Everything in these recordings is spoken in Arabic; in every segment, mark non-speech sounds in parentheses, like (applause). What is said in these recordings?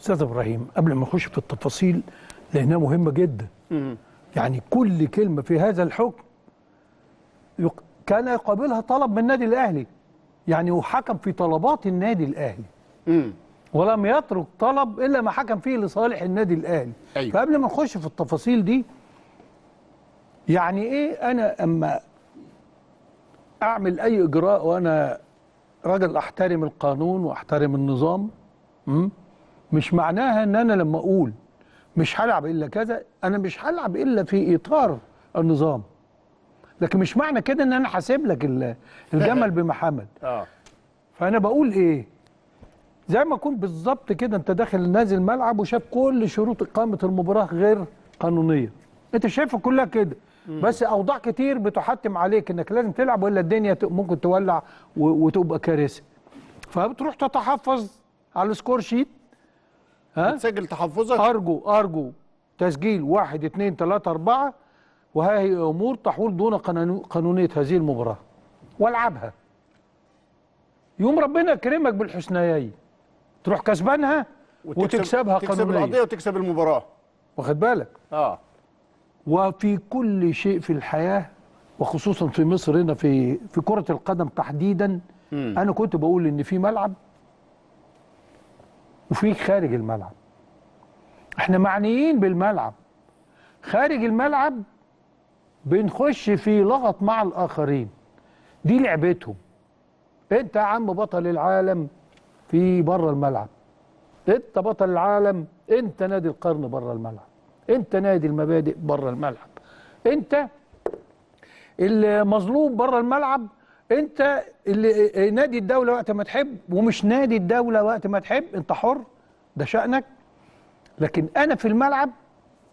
استاذ ابراهيم قبل ما نخش في التفاصيل لانها مهمه جدا يعني كل كلمه في هذا الحكم كان يقابلها طلب من النادي الاهلي يعني وحكم في طلبات النادي الاهلي ولم يترك طلب الا ما حكم فيه لصالح النادي الاهلي أيوة. فقبل ما نخش في التفاصيل دي يعني ايه انا اما اعمل اي اجراء وانا راجل احترم القانون واحترم النظام امم مش معناها ان انا لما اقول مش هلعب الا كذا انا مش هلعب الا في اطار النظام لكن مش معنى كده ان انا حاسب لك (laughs) الجمل بمحمد اه فانا بقول ايه زي ما اكون بالظبط كده انت داخل نازل ملعب وشاف كل شروط اقامه المباراه غير قانونيه انت شايفها كلها كده بس اوضاع كتير بتحتم عليك انك لازم تلعب والا الدنيا ممكن تولع وتبقى كارثه فبتروح تتحفظ على السكور شيت ها تسجل تحفظك ارجو ارجو تسجيل واحد اثنين ثلاثة أربعة وها هي أمور تحول دون قانونية هذه المباراة والعبها يوم ربنا كرمك بالحسنيين تروح كسبانها وتكسب وتكسبها قانونية تكسب القضية وتكسب المباراة واخد بالك اه وفي كل شيء في الحياة وخصوصا في مصر هنا في في كرة القدم تحديدا م. أنا كنت بقول إن في ملعب وفي خارج الملعب احنا معنيين بالملعب خارج الملعب بنخش في لغط مع الاخرين دي لعبتهم انت يا عم بطل العالم في بره الملعب انت بطل العالم انت نادي القرن بره الملعب انت نادي المبادئ بره الملعب انت المظلوم بره الملعب انت اللي نادي الدوله وقت ما تحب ومش نادي الدوله وقت ما تحب انت حر ده شأنك لكن انا في الملعب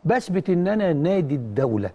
بثبت ان انا نادي الدوله